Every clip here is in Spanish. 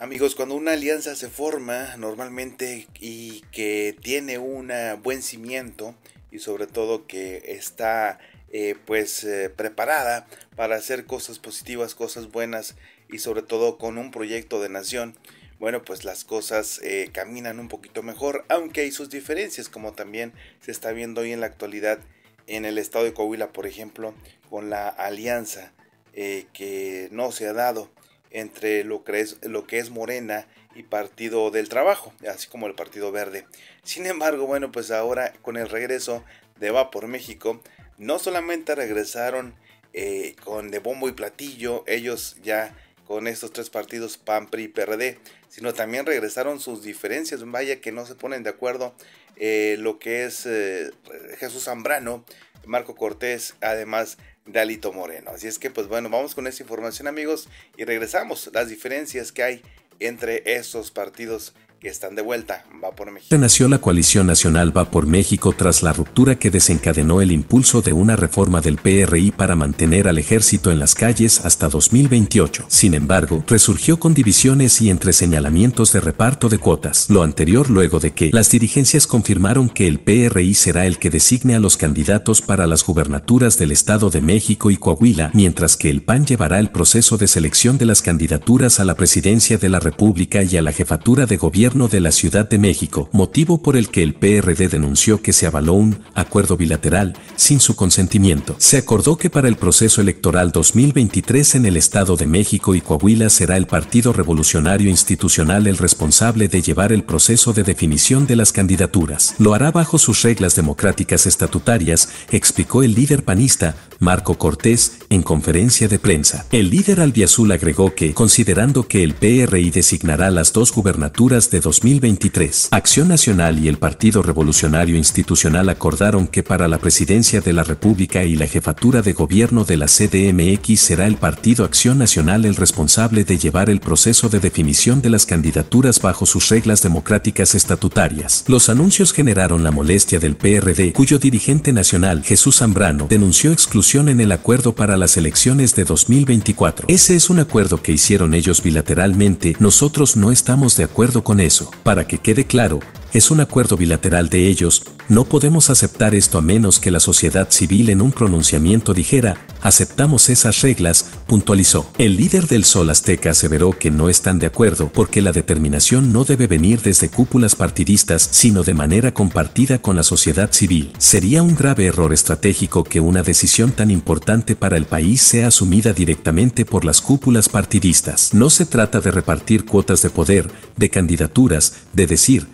Amigos, cuando una alianza se forma normalmente y que tiene un buen cimiento y sobre todo que está eh, pues eh, preparada para hacer cosas positivas, cosas buenas y sobre todo con un proyecto de nación, bueno, pues las cosas eh, caminan un poquito mejor, aunque hay sus diferencias, como también se está viendo hoy en la actualidad en el estado de Coahuila, por ejemplo, con la alianza que no se ha dado entre lo que, es, Morena y Partido del Trabajo, así como el Partido Verde. Sin embargo, bueno, pues ahora con el regreso de Va por México, no solamente regresaron eh, con de bombo y platillo, ellos ya con estos tres partidos PAN, PRI y PRD, sino también regresaron sus diferencias, vaya que no se ponen de acuerdo eh, lo que es eh, Jesús Zambrano, Marco Cortés, además Dalito Moreno. Así es que, pues bueno, vamos con esa información, amigos, y regresamos. Las diferencias que hay entre estos partidos están de vuelta. Va por México. Nació la coalición nacional Va por México tras la ruptura que desencadenó el impulso de una reforma del PRI para mantener al ejército en las calles hasta 2028. Sin embargo, resurgió con divisiones y entre señalamientos de reparto de cuotas. Lo anterior luego de que las dirigencias confirmaron que el PRI será el que designe a los candidatos para las gubernaturas del Estado de México y Coahuila, mientras que el PAN llevará el proceso de selección de las candidaturas a la presidencia de la República y a la jefatura de gobierno de la Ciudad de México, motivo por el que el PRD denunció que se avaló un acuerdo bilateral sin su consentimiento. Se acordó que para el proceso electoral 2023 en el Estado de México y Coahuila será el Partido Revolucionario Institucional el responsable de llevar el proceso de definición de las candidaturas. Lo hará bajo sus reglas democráticas estatutarias, explicó el líder panista, Marco Cortés, en conferencia de prensa. El líder albiazul agregó que, considerando que el PRI designará las dos gubernaturas de 2023. Acción Nacional y el Partido Revolucionario Institucional acordaron que para la presidencia de la República y la jefatura de gobierno de la CDMX será el Partido Acción Nacional el responsable de llevar el proceso de definición de las candidaturas bajo sus reglas democráticas estatutarias. Los anuncios generaron la molestia del PRD, cuyo dirigente nacional, Jesús Zambrano, denunció exclusión en el acuerdo para las elecciones de 2024. Ese es un acuerdo que hicieron ellos bilateralmente, nosotros no estamos de acuerdo con él eso, para que quede claro, es un acuerdo bilateral de ellos, no podemos aceptar esto a menos que la sociedad civil en un pronunciamiento dijera, aceptamos esas reglas, puntualizó. El líder del Sol Azteca aseveró que no están de acuerdo porque la determinación no debe venir desde cúpulas partidistas, sino de manera compartida con la sociedad civil. Sería un grave error estratégico que una decisión tan importante para el país sea asumida directamente por las cúpulas partidistas. No se trata de repartir cuotas de poder, de candidaturas, de decir,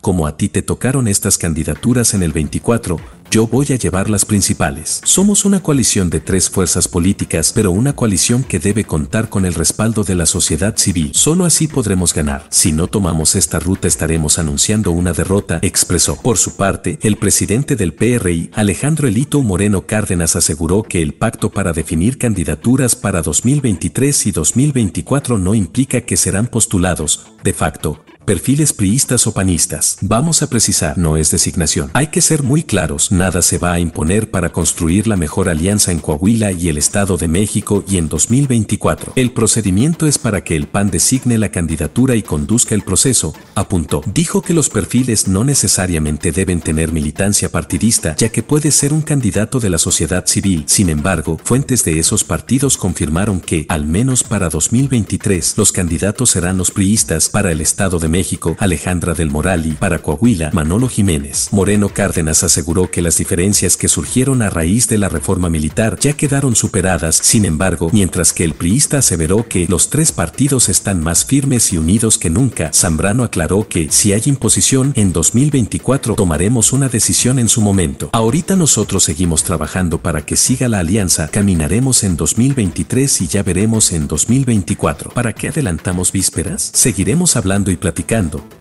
como a ti te tocaron estas candidaturas en el 24, yo voy a llevar las principales. Somos una coalición de tres fuerzas políticas, pero una coalición que debe contar con el respaldo de la sociedad civil. Solo así podremos ganar. Si no tomamos esta ruta estaremos anunciando una derrota, expresó. Por su parte, el presidente del PRI, Alejandro Elito Moreno Cárdenas, aseguró que el pacto para definir candidaturas para 2023 y 2024 no implica que serán postulados, de facto, perfiles priistas o panistas. Vamos a precisar, no es designación. Hay que ser muy claros, nada se va a imponer para construir la mejor alianza en Coahuila y el Estado de México y en 2024. El procedimiento es para que el PAN designe la candidatura y conduzca el proceso, apuntó. Dijo que los perfiles no necesariamente deben tener militancia partidista, ya que puede ser un candidato de la sociedad civil. Sin embargo, fuentes de esos partidos confirmaron que, al menos para 2023, los candidatos serán los priistas para el Estado de México México, Alejandra del Moral y, para Coahuila, Manolo Jiménez. Moreno Cárdenas aseguró que las diferencias que surgieron a raíz de la reforma militar ya quedaron superadas, sin embargo, mientras que el priista aseveró que los tres partidos están más firmes y unidos que nunca, Zambrano aclaró que, si hay imposición, en 2024 tomaremos una decisión en su momento. Ahorita nosotros seguimos trabajando para que siga la alianza, caminaremos en 2023 y ya veremos en 2024. ¿Para qué adelantamos vísperas? Seguiremos hablando y platicando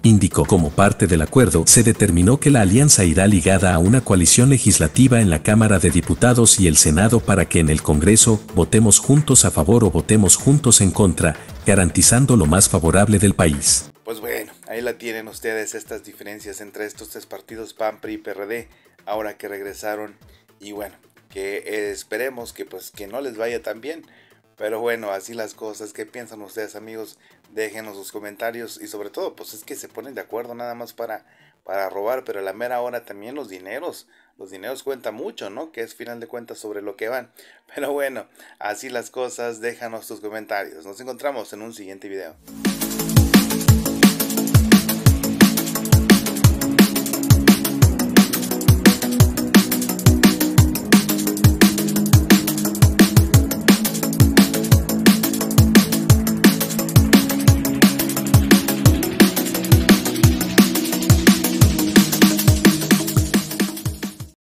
indicó. Como parte del acuerdo, se determinó que la alianza irá ligada a una coalición legislativa en la Cámara de Diputados y el Senado para que en el Congreso votemos juntos a favor o votemos juntos en contra, garantizando lo más favorable del país. Pues bueno, ahí la tienen ustedes estas diferencias entre estos tres partidos PAN, PRI y PRD, ahora que regresaron y bueno, que esperemos que pues que no les vaya tan bien, pero bueno, así las cosas. ¿Qué piensan ustedes, amigos? Déjenos sus comentarios y sobre todo, pues es que se ponen de acuerdo nada más para, para robar, pero a la mera hora también los dineros. Los dineros cuentan mucho, ¿no? Que es final de cuentas sobre lo que van. Pero bueno, así las cosas. Déjanos tus comentarios. Nos encontramos en un siguiente video.